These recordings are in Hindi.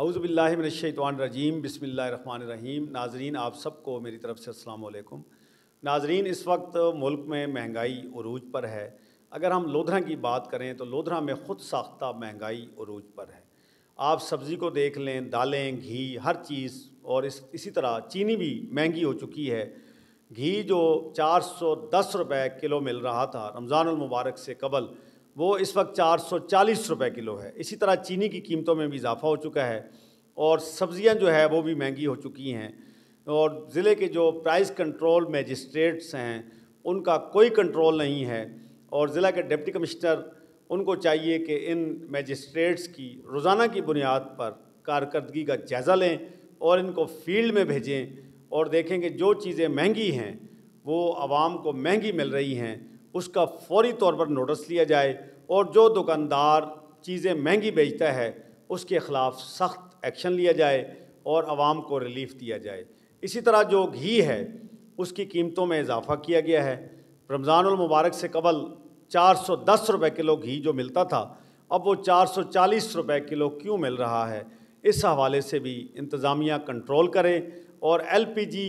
अउज़बिल्लिमिनशैतवानरजीम बसमीम नाजरीन आप सबको मेरी तरफ़ से असलकुम नाजरीन इस वक्त मुल्क में महंगाई अरूज पर है अगर हम लोधरा की बात करें तो लोधरा में ख़ुद साख्ता महंगाई अरूज पर है आप सब्ज़ी को देख लें दालें घी हर चीज़ और इस इसी तरह चीनी भी महंगी हो चुकी है घी जो 410 रुपए किलो मिल रहा था रमज़ानमबारक से कबल वो इस वक्त 440 रुपए किलो है इसी तरह चीनी की कीमतों में भी इजाफा हो चुका है और सब्ज़ियाँ जो है वो भी महंगी हो चुकी हैं और ज़िले के जो प्राइस कंट्रोल मैजिस्ट्रेट्स हैं उनका कोई कंट्रोल नहीं है और ज़िला के डिप्टी कमिश्नर उनको चाहिए कि इन मैजिस्ट्रेट्स की रोज़ाना की बुनियाद पर कारकर्दगी का जायज़ा लें और इनको फील्ड में भेजें और देखें कि जो चीज़ें महंगी हैं वो आवाम को महंगी मिल रही हैं उसका फौरी तौर पर नोटिस लिया जाए और जो दुकानदार चीज़ें महंगी बेचता है उसके ख़िलाफ़ सख्त एक्शन लिया जाए और आवाम को रिलीफ दिया जाए इसी तरह जो घी है उसकी कीमतों में इजाफ़ा किया गया है रमज़ानमबारक से कबल चार सौ दस रुपये किलो घी जो मिलता था अब वो चार सौ चालीस रुपये किलो क्यों मिल रहा है इस हवाले से भी इंतज़ामिया कंट्रोल करें और एल पी जी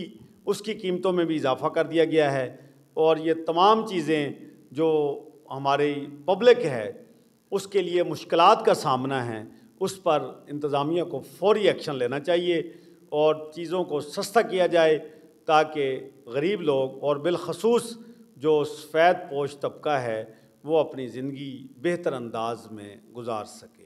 उसकी कीमतों में भी इजाफ़ा कर दिया गया है और ये तमाम चीज़ें जो हमारी पब्लिक है उसके लिए मुश्किल का सामना है उस पर इंतज़ामिया को फौरी एक्शन लेना चाहिए और चीज़ों को सस्ता किया जाए ताकि गरीब लोग और बिलखसूस जो सफ़ेद पोश तबका है वो अपनी ज़िंदगी बेहतर अंदाज में गुजार सके